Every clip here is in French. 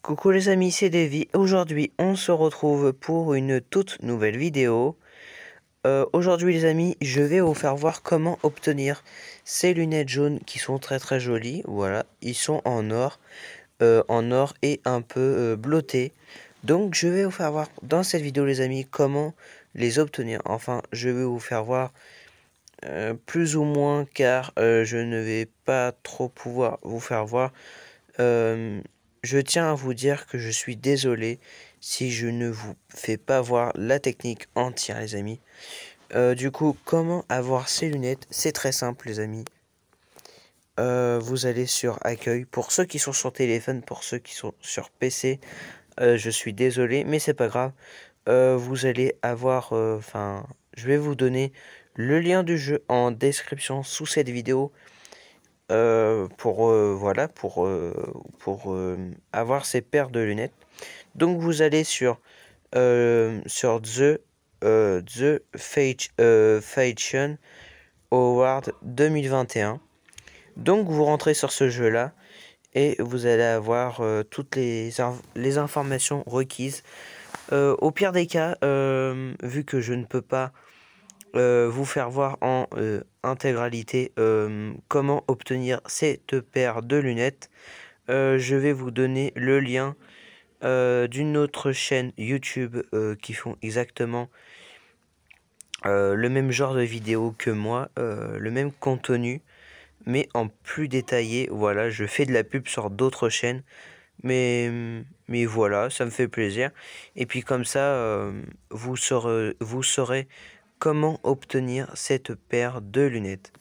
Coucou les amis, c'est Davy. Aujourd'hui, on se retrouve pour une toute nouvelle vidéo. Euh, aujourd'hui les amis, je vais vous faire voir comment obtenir ces lunettes jaunes qui sont très très jolies. Voilà, ils sont en or, euh, en or et un peu blotté. Euh, blottés. Donc je vais vous faire voir dans cette vidéo les amis comment les obtenir. Enfin, je vais vous faire voir plus ou moins car je ne vais pas trop pouvoir vous faire voir je tiens à vous dire que je suis désolé si je ne vous fais pas voir la technique entière les amis. Euh, du coup, comment avoir ces lunettes C'est très simple les amis. Euh, vous allez sur accueil. Pour ceux qui sont sur téléphone, pour ceux qui sont sur PC, euh, je suis désolé, mais c'est pas grave. vous allez avoir, enfin, je vais vous donner le lien du jeu en description sous cette vidéo. Euh, pour, euh, voilà, pour, euh, pour avoir ces paires de lunettes. Donc vous allez sur, sur The, The Fashion Award 2021. Donc vous rentrez sur ce jeu-là et vous allez avoir toutes les, les informations requises. au pire des cas, vu que je ne peux pas euh, vous faire voir en euh, intégralité euh, comment obtenir cette paire de lunettes. je vais vous donner le lien d'une autre chaîne YouTube qui font exactement le même genre de vidéo que moi, le même contenu, mais en plus détaillé. Voilà, je fais de la pub sur d'autres chaînes, mais, mais voilà, ça me fait plaisir. Et puis comme ça, vous serez Vous saurez comment obtenir cette paire de lunettes.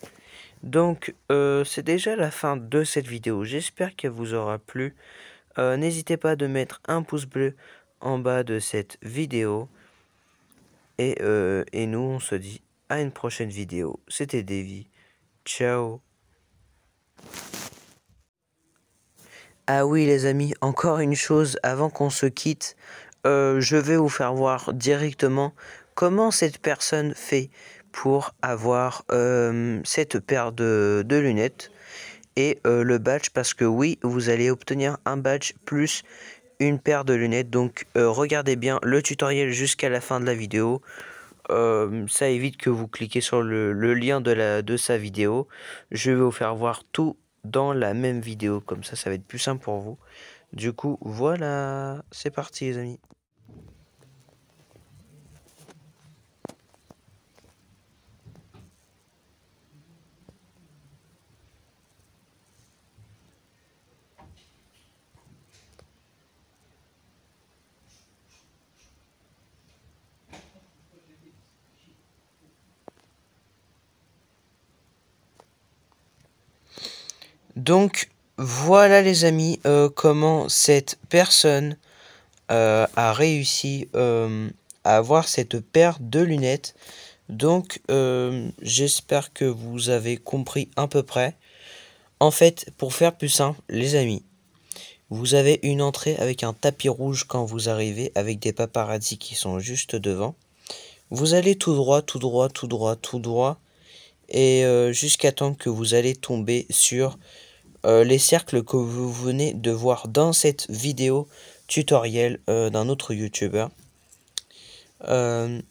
Donc euh, c'est déjà la fin de cette vidéo, j'espère qu'elle vous aura plu. Euh, n'hésitez pas de mettre un pouce bleu en bas de cette vidéo. Et, euh, et nous on se dit à une prochaine vidéo. C'était Davy, ciao Ah oui les amis, encore une chose avant qu'on se quitte, je vais vous faire voir directement comment cette personne fait pour avoir euh, cette paire de, lunettes et euh, le badge parce que oui vous allez obtenir un badge plus une paire de lunettes donc euh, regardez bien le tutoriel jusqu'à la fin de la vidéo ça évite que vous cliquez sur le, lien de, la, de sa vidéo je vais vous faire voir tout dans la même vidéo comme ça ça va être plus simple pour vous du coup voilà c'est parti les amis Donc voilà les amis euh, comment cette personne euh, a réussi euh, à avoir cette paire de lunettes. Donc j'espère que vous avez compris à peu près. En fait, pour faire plus simple, les amis, vous avez une entrée avec un tapis rouge quand vous arrivez, avec des paparazzi qui sont juste devant. Vous allez tout droit, tout droit, tout droit, tout droit, et jusqu'à temps que vous allez tomber sur euh, les cercles que vous venez de voir dans cette vidéo tutoriel euh, d'un autre youtubeur. Euh,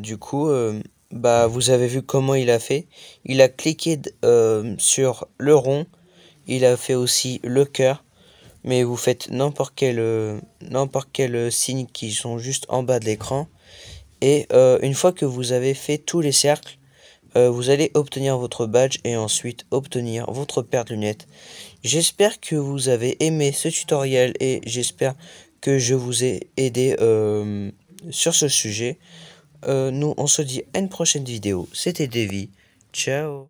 du coup, bah, vous avez vu comment il a fait. Il a cliqué sur le rond, il a fait aussi le cœur, mais vous faites n'importe quel, n'importe quel signe qui sont juste en bas de l'écran. Et une fois que vous avez fait tous les cercles, euh, vous allez obtenir votre badge et ensuite obtenir votre paire de lunettes. J'espère que vous avez aimé ce tutoriel et j'espère que je vous ai aidé euh, sur ce sujet. Euh, nous, on se dit à une prochaine vidéo. C'était Davy. Ciao